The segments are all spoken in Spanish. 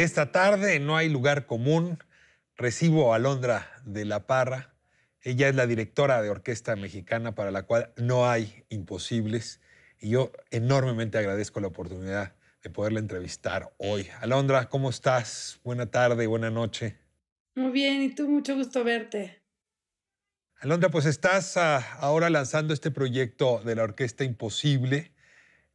Esta tarde No hay lugar común recibo a Alondra de la Parra. Ella es la directora de Orquesta Mexicana para la cual no hay imposibles y yo enormemente agradezco la oportunidad de poderla entrevistar hoy. Alondra, ¿cómo estás? Buena tarde, buena noche. Muy bien, y tú, mucho gusto verte. Alondra, pues estás ah, ahora lanzando este proyecto de la Orquesta Imposible,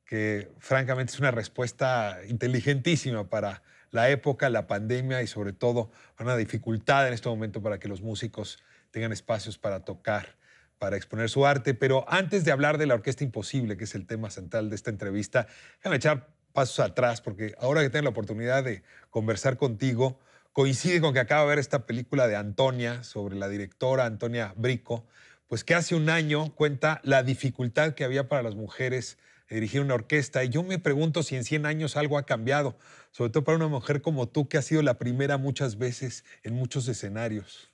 que francamente es una respuesta inteligentísima para la época, la pandemia y sobre todo una dificultad en este momento para que los músicos tengan espacios para tocar, para exponer su arte. Pero antes de hablar de la Orquesta Imposible, que es el tema central de esta entrevista, déjame echar pasos atrás, porque ahora que tengo la oportunidad de conversar contigo, coincide con que acaba de ver esta película de Antonia sobre la directora Antonia Brico, pues que hace un año cuenta la dificultad que había para las mujeres dirigir una orquesta. Y yo me pregunto si en 100 años algo ha cambiado, sobre todo para una mujer como tú, que ha sido la primera muchas veces en muchos escenarios.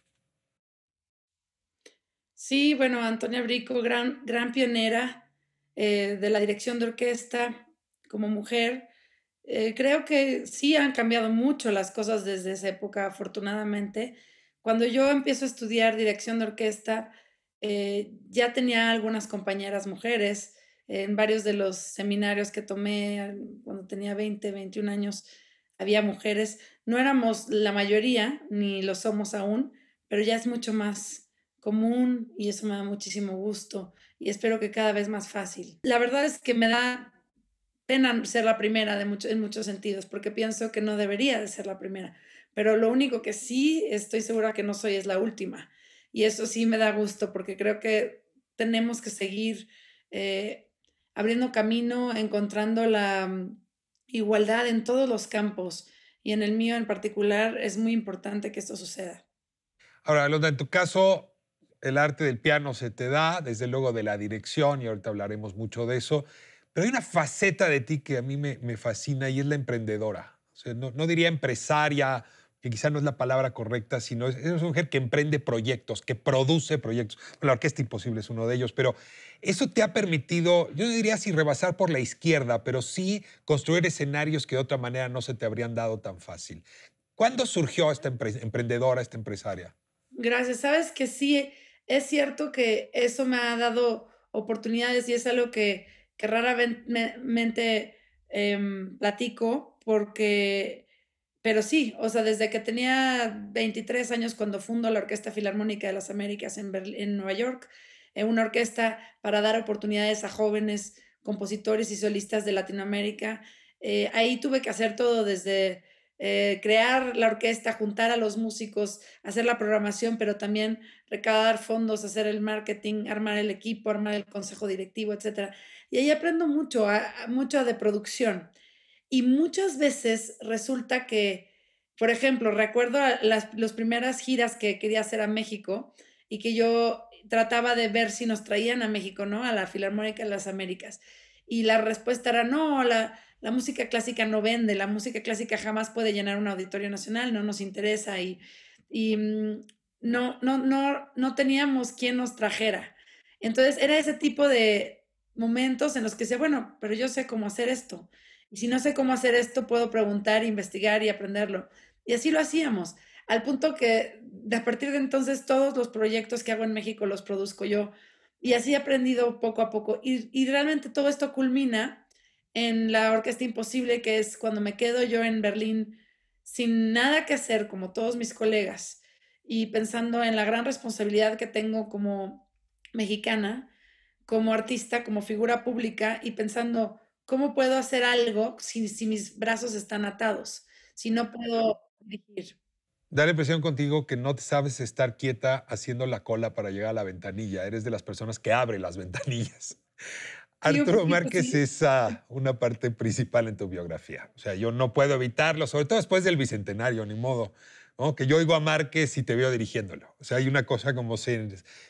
Sí, bueno, Antonia Brico, gran, pionera eh, de la dirección de orquesta como mujer. Eh, creo que sí han cambiado mucho las cosas desde esa época, afortunadamente. Cuando yo empiezo a estudiar dirección de orquesta, eh, ya tenía algunas compañeras mujeres, en varios de los seminarios que tomé cuando tenía 20, 21 años, había mujeres. No éramos la mayoría, ni lo somos aún, pero ya es mucho más común y eso me da muchísimo gusto y espero que cada vez más fácil. La verdad es que me da pena ser la primera de en muchos sentidos, porque pienso que no debería de ser la primera, pero lo único que sí estoy segura que no soy es la última. Y eso sí me da gusto, porque creo que tenemos que seguir eh, abriendo camino, encontrando la mm, igualdad en todos los campos. Y en el mío en particular es muy importante que esto suceda. Ahora, en tu caso, el arte del piano se te da, desde luego de la dirección, y ahorita hablaremos mucho de eso, pero hay una faceta de ti que a mí me, fascina y es la emprendedora. no diría empresaria que quizá no es la palabra correcta, sino es, una mujer que emprende proyectos, que produce proyectos. la Orquesta Imposible es uno de ellos, pero eso te ha permitido, yo diría si rebasar por la izquierda, pero sí construir escenarios que de otra manera no se te habrían dado tan fácil. ¿Cuándo surgió esta emprendedora, esta empresaria? Gracias. Sabes que sí, es cierto que eso me ha dado oportunidades y es algo que, raramente em, platico porque pero sí, o sea, desde que tenía 23 años cuando fundó la Orquesta Filarmónica de las Américas en, Nueva York, eh, una orquesta para dar oportunidades a jóvenes compositores y solistas de Latinoamérica. Eh, ahí tuve que hacer todo desde eh, crear la orquesta, juntar a los músicos, hacer la programación, pero también recaudar fondos, hacer el marketing, armar el equipo, armar el consejo directivo, etc. Y ahí aprendo mucho, mucho de producción. Y muchas veces resulta que, por ejemplo, recuerdo las, las primeras giras que quería hacer a México y que yo trataba de ver si nos traían a México, ¿no? A la Filarmónica de las Américas. Y la respuesta era, no, la, la música clásica no vende, la música clásica jamás puede llenar un auditorio nacional, no nos interesa y, mm, no, no, no, no teníamos quien nos trajera. Entonces era ese tipo de momentos en los que decía, bueno, pero yo sé cómo hacer esto. Y si no sé cómo hacer esto, puedo preguntar, investigar y aprenderlo. Y así lo hacíamos, al punto que a partir de entonces todos los proyectos que hago en México los produzco yo. Y así he aprendido poco a poco. Y, y realmente todo esto culmina en la Orquesta Imposible, que es cuando me quedo yo en Berlín sin nada que hacer, como todos mis colegas, y pensando en la gran responsabilidad que tengo como mexicana, como artista, como figura pública, y pensando, ¿Cómo puedo hacer algo si, mis brazos están atados? Si no puedo dirigir. Da la impresión contigo que no te sabes estar quieta haciendo la cola para llegar a la ventanilla. Eres de las personas que abre las ventanillas. Arturo Márquez es ah, una parte principal en tu biografía. O sea, yo no puedo evitarlo, sobre todo después del Bicentenario, ni modo. Que yo oigo a Márquez y te veo dirigiéndolo. O sea, hay una cosa como si,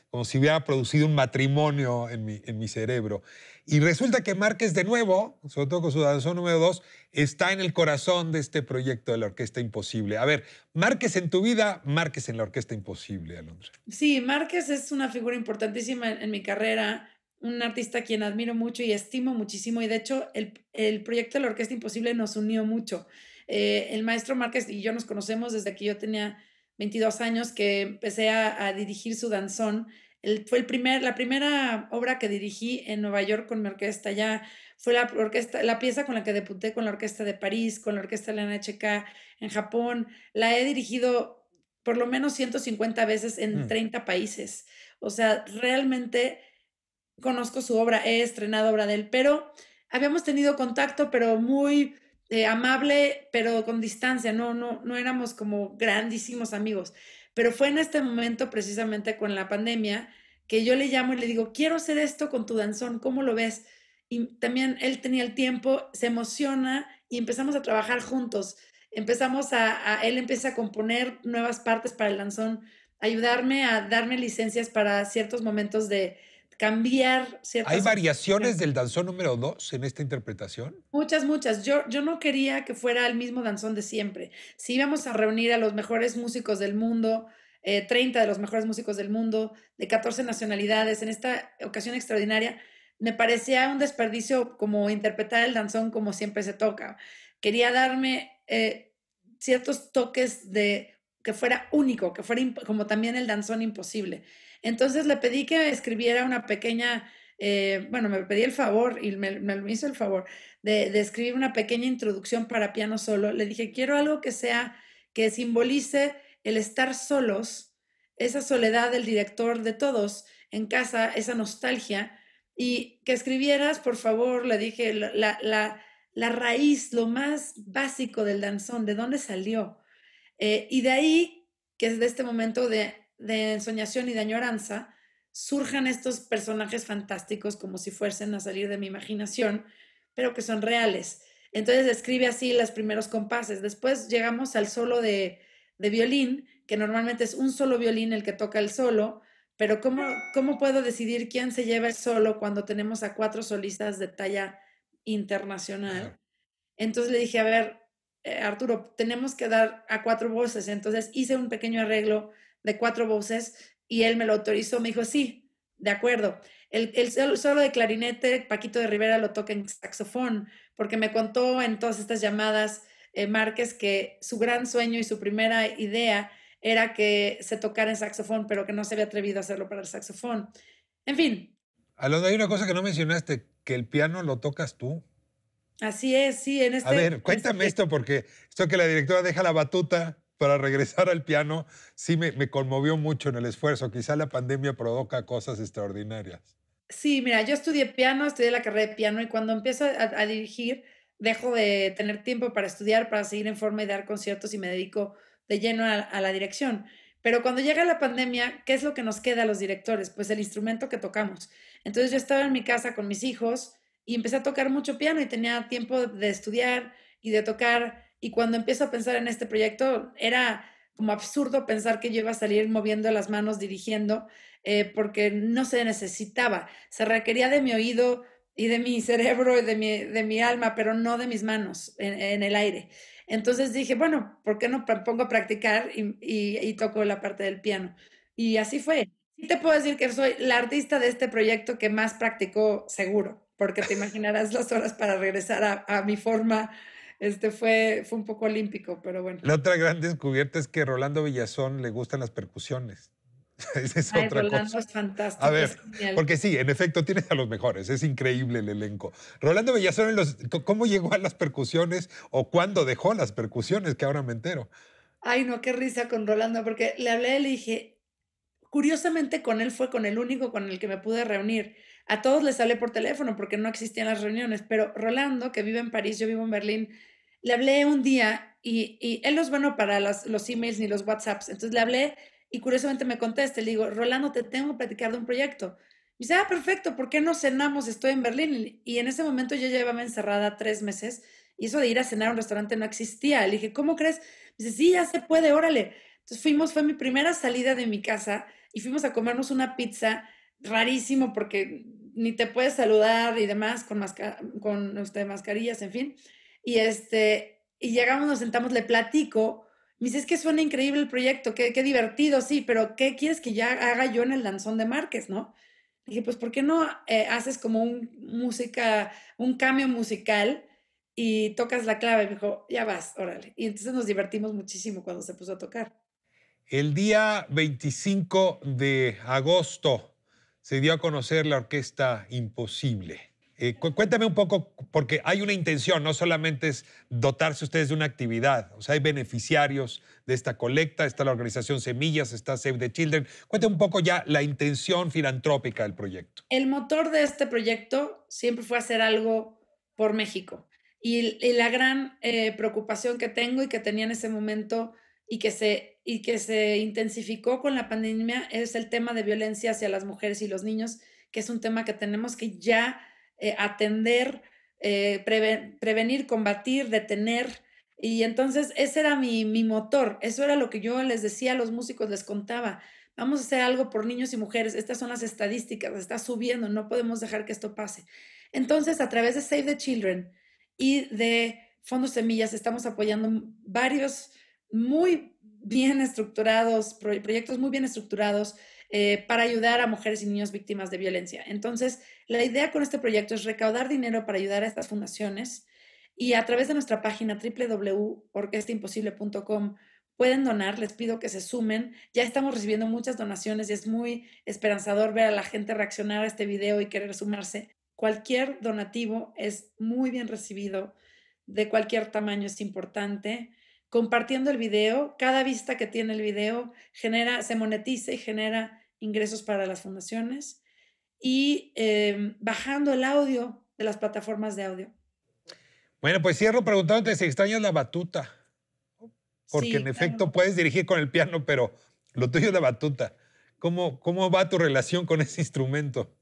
como si hubiera producido un matrimonio en mi, cerebro. Y resulta que Márquez, de nuevo, sobre todo con su danzón número dos, está en el corazón de este proyecto de la Orquesta Imposible. A ver, Márquez en tu vida, Márquez en la Orquesta Imposible, Alondra. Sí, Márquez es una figura importantísima en, mi carrera, un artista a quien admiro mucho y estimo muchísimo. Y de hecho, el proyecto de la Orquesta Imposible nos unió mucho. Eh, el maestro Márquez y yo nos conocemos desde que yo tenía 22 años, que empecé a, dirigir su danzón. fue el primer, la primera obra que dirigí en Nueva York con mi orquesta. Ya fue la, orquesta, la pieza con la que debuté con la orquesta de París, con la orquesta de la NHK en Japón. La he dirigido por lo menos 150 veces en 30 mm. países. O sea, realmente conozco su obra, he estrenado obra de él, pero habíamos tenido contacto, pero muy eh, amable, pero con distancia, no, no, no éramos como grandísimos amigos. Pero fue en este momento, precisamente con la pandemia, que yo le llamo y le digo, quiero hacer esto con tu danzón, ¿cómo lo ves? Y también él tenía el tiempo, se emociona y empezamos a trabajar juntos. Empezamos a él empieza a componer nuevas partes para el danzón, ayudarme a darme licencias para ciertos momentos de, cambiar ciertas... ¿Hay variaciones del danzón número 2 en esta interpretación? Muchas, muchas. Yo, yo no quería que fuera el mismo danzón de siempre. Si íbamos a reunir a los mejores músicos del mundo, 30 eh, de los mejores músicos del mundo, de 14 nacionalidades, en esta ocasión extraordinaria, me parecía un desperdicio como interpretar el danzón como siempre se toca. Quería darme eh, ciertos toques de que fuera único, que fuera como también el danzón imposible. Entonces le pedí que escribiera una pequeña, eh, bueno, me pedí el favor y me, lo hizo el favor de, escribir una pequeña introducción para piano solo. Le dije, quiero algo que sea, que simbolice el estar solos, esa soledad del director de todos en casa, esa nostalgia, y que escribieras, por favor, le dije, la, la raíz, lo más básico del danzón, de dónde salió eh, y de ahí, que es de este momento de, de ensoñación y de añoranza, surjan estos personajes fantásticos como si fuesen a salir de mi imaginación, pero que son reales. Entonces escribe así los primeros compases. Después llegamos al solo de, violín, que normalmente es un solo violín el que toca el solo, pero ¿cómo, ¿cómo puedo decidir quién se lleva el solo cuando tenemos a cuatro solistas de talla internacional? Entonces le dije, a ver, eh, Arturo, tenemos que dar a cuatro voces. Entonces hice un pequeño arreglo de cuatro voces y él me lo autorizó, me dijo, sí, de acuerdo. El, solo de clarinete, Paquito de Rivera lo toca en saxofón, porque me contó en todas estas llamadas eh, Márquez que su gran sueño y su primera idea era que se tocara en saxofón, pero que no se había atrevido a hacerlo para el saxofón. En fin. Alonso, hay una cosa que no mencionaste, que el piano lo tocas tú. Así es, sí, en este... A ver, este cuéntame esto, porque esto que la directora deja la batuta para regresar al piano, sí me, conmovió mucho en el esfuerzo. Quizá la pandemia provoca cosas extraordinarias. Sí, mira, yo estudié piano, estudié la carrera de piano y cuando empiezo a, dirigir, dejo de tener tiempo para estudiar, para seguir en forma y dar conciertos y me dedico de lleno a, la dirección. Pero cuando llega la pandemia, ¿qué es lo que nos queda a los directores? Pues el instrumento que tocamos. Entonces yo estaba en mi casa con mis hijos, y empecé a tocar mucho piano y tenía tiempo de estudiar y de tocar. Y cuando empiezo a pensar en este proyecto, era como absurdo pensar que yo iba a salir moviendo las manos, dirigiendo, eh, porque no se necesitaba. Se requería de mi oído y de mi cerebro y de mi, alma, pero no de mis manos en, el aire. Entonces dije, bueno, ¿por qué no pongo a practicar y, toco la parte del piano? Y así fue. Y te puedo decir que soy la artista de este proyecto que más practicó seguro porque te imaginarás las horas para regresar a, mi forma. Este fue, fue un poco olímpico, pero bueno. La otra gran descubierta es que Rolando Villazón le gustan las percusiones. es Ay, otra Rolando es fantástico. A ver, porque sí, en efecto, tienes a los mejores. Es increíble el elenco. Rolando Villazón, los, ¿cómo llegó a las percusiones o cuándo dejó las percusiones? Que ahora me entero. Ay, no, qué risa con Rolando, porque le hablé y dije, curiosamente con él fue con el único con el que me pude reunir a todos les hablé por teléfono porque no existían las reuniones, pero Rolando, que vive en París, yo vivo en Berlín, le hablé un día y, él no es bueno para los, emails ni los WhatsApps, entonces le hablé y curiosamente me contesta, le digo, Rolando, te tengo que platicar de un proyecto. Y dice, ah, perfecto, ¿por qué no cenamos? Estoy en Berlín. Y en ese momento yo llevaba encerrada tres meses y eso de ir a cenar a un restaurante no existía. Le dije, ¿cómo crees? dice, sí, ya se puede, órale. Entonces fuimos, fue mi primera salida de mi casa y fuimos a comernos una pizza rarísimo porque ni te puedes saludar y demás con, con usted, mascarillas, en fin. Y, este, y llegamos, nos sentamos, le platico. Me dice, es que suena increíble el proyecto, qué, divertido, sí, pero ¿qué quieres que ya haga yo en el danzón de Márquez, no? dije, pues, ¿por qué no eh, haces como un música, un cambio musical y tocas la clave? Me dijo, ya vas, órale. Y entonces nos divertimos muchísimo cuando se puso a tocar. El día 25 de agosto, se dio a conocer la orquesta Imposible. Eh, cuéntame un poco, porque hay una intención, no solamente es dotarse ustedes de una actividad, o sea, hay beneficiarios de esta colecta, está la organización Semillas, está Save the Children. Cuéntame un poco ya la intención filantrópica del proyecto. El motor de este proyecto siempre fue hacer algo por México. Y, la gran eh, preocupación que tengo y que tenía en ese momento y que se y que se intensificó con la pandemia es el tema de violencia hacia las mujeres y los niños, que es un tema que tenemos que ya eh, atender, eh, prevenir, combatir, detener. Y entonces ese era mi, mi, motor, eso era lo que yo les decía a los músicos, les contaba, vamos a hacer algo por niños y mujeres, estas son las estadísticas, está subiendo, no podemos dejar que esto pase. Entonces, a través de Save the Children y de Fondos Semillas, estamos apoyando varios muy bien estructurados, proyectos muy bien estructurados eh, para ayudar a mujeres y niños víctimas de violencia. Entonces, la idea con este proyecto es recaudar dinero para ayudar a estas fundaciones y a través de nuestra página www.orquestaimposible.com pueden donar, les pido que se sumen. Ya estamos recibiendo muchas donaciones y es muy esperanzador ver a la gente reaccionar a este video y querer sumarse. Cualquier donativo es muy bien recibido, de cualquier tamaño es importante compartiendo el video, cada vista que tiene el video genera, se monetiza y genera ingresos para las fundaciones y em, bajando el audio de las plataformas de audio. Bueno, pues cierro preguntándote si extrañas la batuta, porque en efecto puedes dirigir con el piano, pero lo tuyo es la batuta. ¿Cómo, cómo va tu relación con ese instrumento?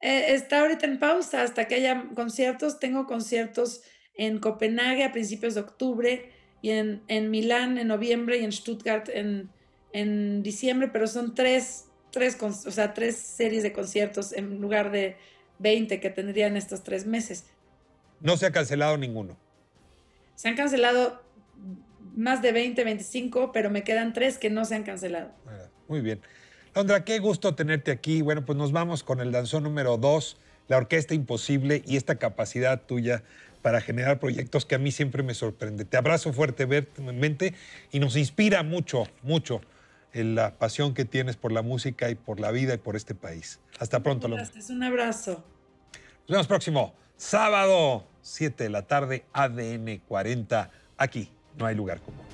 Eh, está ahorita en pausa hasta que haya conciertos. Tengo conciertos en Copenhague a principios de octubre, y en, Milán en noviembre y en Stuttgart en, diciembre, pero son tres, o tres series de conciertos en lugar de 20 que tendrían estos tres meses. No se ha cancelado ninguno. Se han cancelado más de 20, 25, pero me quedan tres que no se han cancelado. Ah, muy bien. Londra, qué gusto tenerte aquí. Bueno, pues nos vamos con el danzón número 2, la Orquesta Imposible y esta capacidad tuya para generar proyectos que a mí siempre me sorprende. Te abrazo fuerte, en mente y nos inspira mucho, mucho en eh, la pasión que tienes por la música y por la vida y por este país. Hasta pronto, Este un abrazo. Nos vemos próximo, sábado, 7 de la tarde, ADN 40, aquí. No hay lugar común.